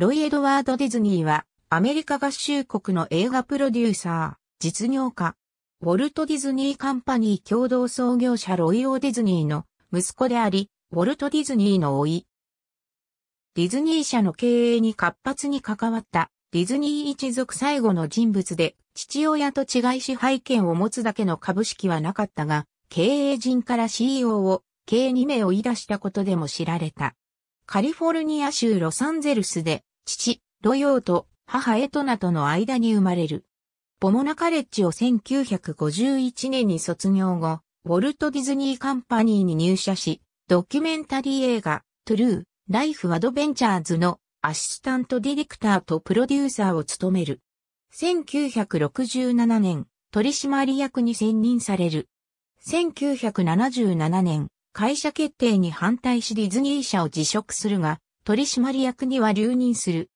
ロイ・エドワード・ディズニーは、アメリカ合衆国の映画プロデューサー、実業家、ウォルト・ディズニー・カンパニー共同創業者ロイ・オー・ディズニーの息子であり、ウォルト・ディズニーの甥。ディズニー社の経営に活発に関わったディズニー一族最後の人物で、父親と違い支配権を持つだけの株式はなかったが、経営陣から CEO を計2名を言い出したことでも知られた。カリフォルニア州ロサンゼルスで父、ロヨーと母エトナとの間に生まれる。ポモナカレッジを1951年に卒業後、ウォルト・ディズニー・カンパニーに入社し、ドキュメンタリー映画、トゥルー、ライフ・アドベンチャーズのアシスタントディレクターとプロデューサーを務める。1967年、取締役に選任される。1977年、会社決定に反対しディズニー社を辞職するが、取締役には留任する。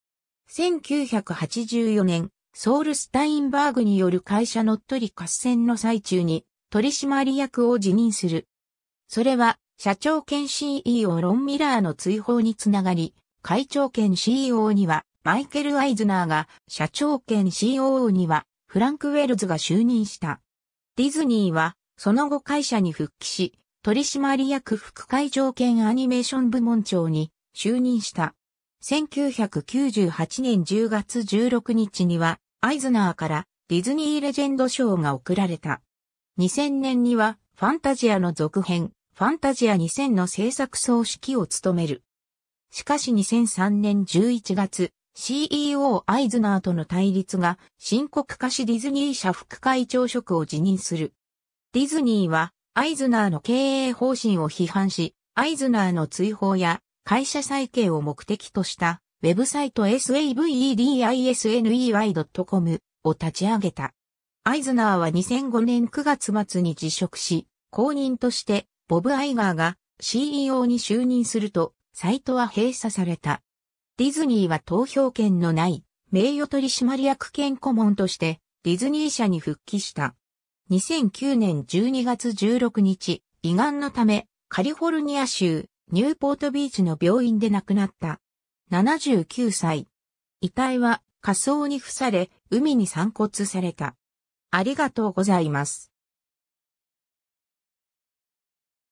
1984年、ソウルスタインバーグによる会社乗っ取り合戦の最中に取締役を辞任する。それは社長兼 CEO ロン・ミラーの追放につながり、会長兼 CEO にはマイケル・アイズナーが、社長兼 COO にはフランク・ウェルズが就任した。ディズニーはその後会社に復帰し、取締役副会長兼アニメーション部門長に就任した。1998年10月16日には、アイズナーからディズニーレジェンド賞が贈られた。2000年には、ファンタジアの続編、ファンタジア2000の制作総指揮を務める。しかし2003年11月、CEO アイズナーとの対立が深刻化しディズニー社副会長職を辞任する。ディズニーはアイズナーの経営方針を批判し、アイズナーの追放や会社再建を目的とした、ウェブサイト savedisney.com を立ち上げた。アイズナーは2005年9月末に辞職し、公認として、ボブ・アイガーが CEO に就任すると、サイトは閉鎖された。ディズニーは投票権のない、名誉取締役兼顧問として、ディズニー社に復帰した。2009年12月16日、胃がんのため、カリフォルニア州、ニューポートビーチの病院で亡くなった。79歳。遺体は火葬に付され、海に散骨された。ありがとうございます。